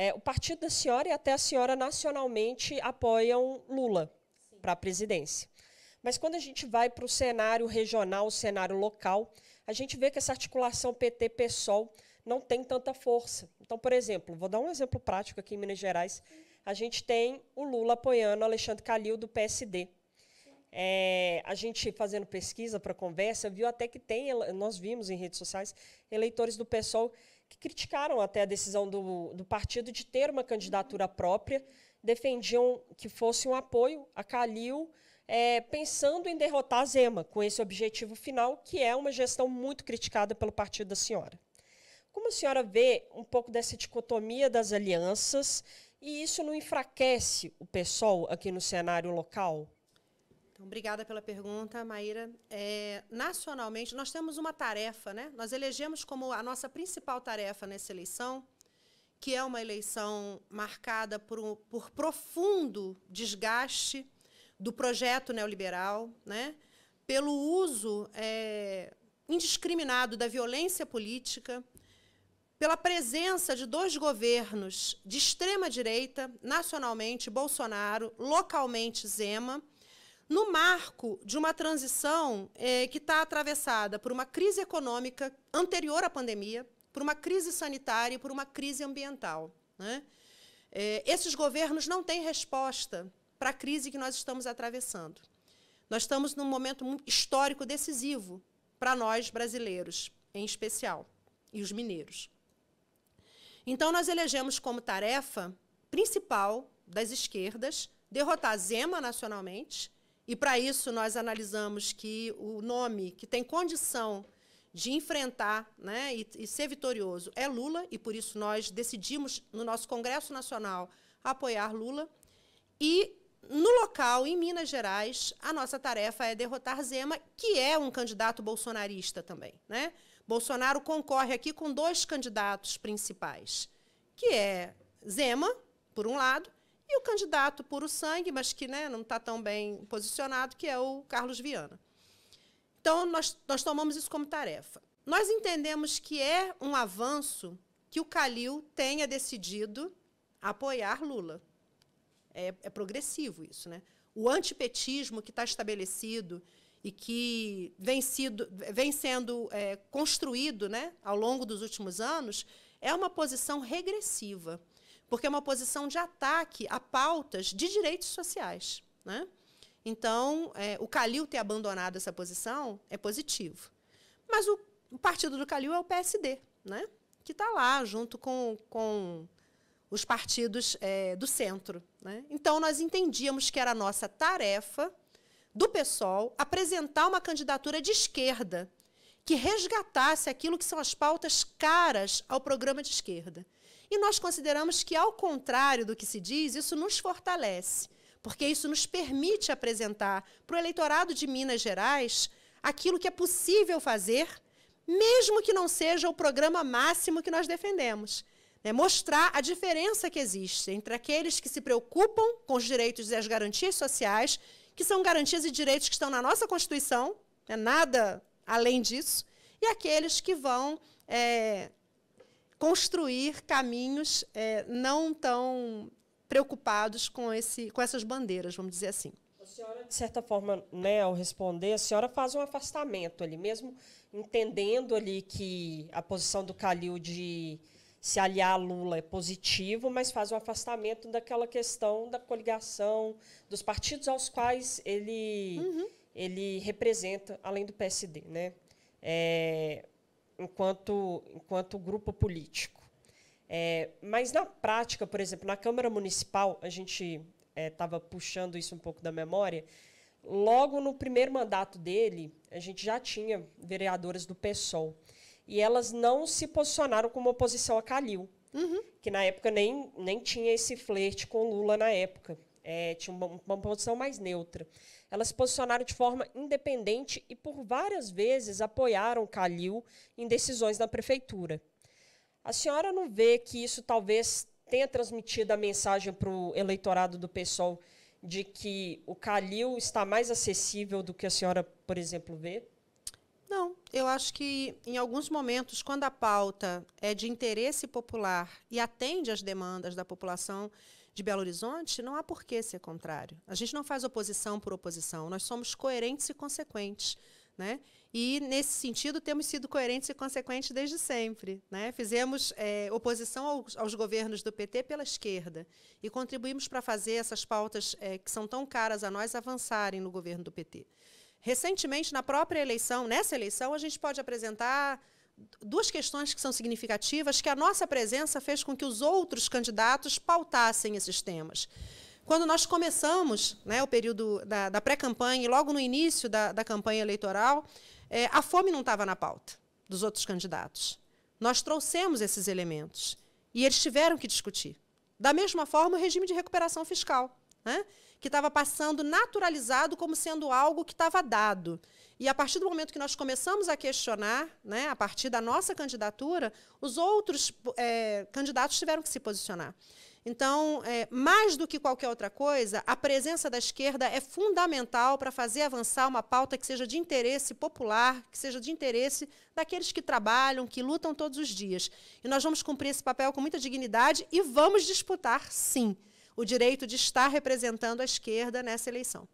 É, o partido da senhora e até a senhora nacionalmente apoiam Lula para a presidência. Mas quando a gente vai para o cenário regional, o cenário local, a gente vê que essa articulação PT-PSOL não tem tanta força. Então, por exemplo, vou dar um exemplo prático aqui em Minas Gerais. A gente tem o Lula apoiando Alexandre Calil do PSD. É, a gente fazendo pesquisa para conversa, viu até que tem, nós vimos em redes sociais, eleitores do PSOL que criticaram até a decisão do, do partido de ter uma candidatura própria, defendiam que fosse um apoio a Calil, é, pensando em derrotar Zema, com esse objetivo final, que é uma gestão muito criticada pelo partido da senhora. Como a senhora vê um pouco dessa dicotomia das alianças e isso não enfraquece o PSOL aqui no cenário local? Então, obrigada pela pergunta, Maíra. É, nacionalmente, nós temos uma tarefa, né? Nós elegemos como a nossa principal tarefa nessa eleição, que é uma eleição marcada por, um, por profundo desgaste do projeto neoliberal, né? pelo uso é, indiscriminado da violência política, pela presença de dois governos de extrema direita, nacionalmente Bolsonaro, localmente Zema, no marco de uma transição é, que está atravessada por uma crise econômica anterior à pandemia, por uma crise sanitária e por uma crise ambiental. Né? É, esses governos não têm resposta para a crise que nós estamos atravessando. Nós estamos num momento histórico decisivo para nós brasileiros, em especial, e os mineiros. Então, nós elegemos como tarefa principal das esquerdas derrotar Zema nacionalmente e para isso nós analisamos que o nome que tem condição de enfrentar né, e, e, ser vitorioso é Lula, e por isso nós decidimos, no nosso Congresso Nacional, apoiar Lula. E no local, em Minas Gerais, a nossa tarefa é derrotar Zema, que é um candidato bolsonarista também. Né? Bolsonaro concorre aqui com dois candidatos principais, que é Zema, por um lado, e o candidato puro sangue, mas que né, não está tão bem posicionado, que é o Carlos Viana. Então, nós, nós tomamos isso como tarefa. Nós entendemos que é um avanço que o Calil tenha decidido apoiar Lula. É, é progressivo isso, né? O antipetismo que está estabelecido e que vem, sido, vem sendo é, construído né, ao longo dos últimos anos é uma posição regressiva porque é uma posição de ataque a pautas de direitos sociais. Né? Então, é, o Calil ter abandonado essa posição é positivo. Mas o, o partido do Calil é o PSD, né? que está lá junto com, com os partidos é, do centro. Né? Então, nós entendíamos que era nossa tarefa do PSOL apresentar uma candidatura de esquerda que resgatasse aquilo que são as pautas caras ao programa de esquerda. E nós consideramos que, ao contrário do que se diz, isso nos fortalece, porque isso nos permite apresentar para o eleitorado de Minas Gerais aquilo que é possível fazer, mesmo que não seja o programa máximo que nós defendemos. Né? Mostrar a diferença que existe entre aqueles que se preocupam com os direitos e as garantias sociais, que são garantias e direitos que estão na nossa Constituição, né? nada além disso, e aqueles que vão é, construir caminhos é, não tão preocupados com, esse, com essas bandeiras, vamos dizer assim. A senhora, de certa forma, né, ao responder, a senhora faz um afastamento ali, mesmo entendendo ali que a posição do Calil de se aliar a Lula é positivo, mas faz um afastamento daquela questão da coligação, dos partidos aos quais ele, uhum. ele representa, além do PSD. Né? É, enquanto, enquanto grupo político. É, mas na prática, por exemplo, na Câmara Municipal, a gente estava é, puxando isso um pouco da memória. Logo no primeiro mandato dele, a gente já tinha vereadoras do PSOL. E elas não se posicionaram como oposição a Calil, uhum. que na época nem, nem tinha esse flerte com Lula na época. É, tinha uma, uma posição mais neutra. Elas se posicionaram de forma independente e, por várias vezes, apoiaram Calil em decisões da prefeitura. A senhora não vê que isso talvez tenha transmitido a mensagem para o eleitorado do PSOL de que o Calil está mais acessível do que a senhora, por exemplo, vê? Não, eu acho que em alguns momentos, quando a pauta é de interesse popular e atende às demandas da população, de Belo Horizonte, não há por que ser contrário. A gente não faz oposição por oposição, nós somos coerentes e consequentes. Né? E, nesse sentido, temos sido coerentes e consequentes desde sempre. Né? Fizemos é, oposição aos, aos, governos do PT pela esquerda e contribuímos para fazer essas pautas é, que são tão caras a nós avançarem no governo do PT. Recentemente, na própria eleição, nessa eleição, a gente pode apresentar duas questões que são significativas que a nossa presença fez com que os outros candidatos pautassem esses temas. Quando nós começamos né, o período da, da pré-campanha e logo no início da, da campanha eleitoral, é, a fome não estava na pauta dos outros candidatos. Nós trouxemos esses elementos e eles tiveram que discutir. Da mesma forma, o regime de recuperação fiscal. Né? que estava passando naturalizado como sendo algo que estava dado. E a partir do momento que nós começamos a questionar, né, a partir da nossa candidatura, os outros é, candidatos tiveram que se posicionar. Então, é, mais do que qualquer outra coisa, a presença da esquerda é fundamental para fazer avançar uma pauta que seja de interesse popular, que seja de interesse daqueles que trabalham, que lutam todos os dias. E nós vamos cumprir esse papel com muita dignidade e vamos disputar, sim o direito de estar representando a esquerda nessa eleição.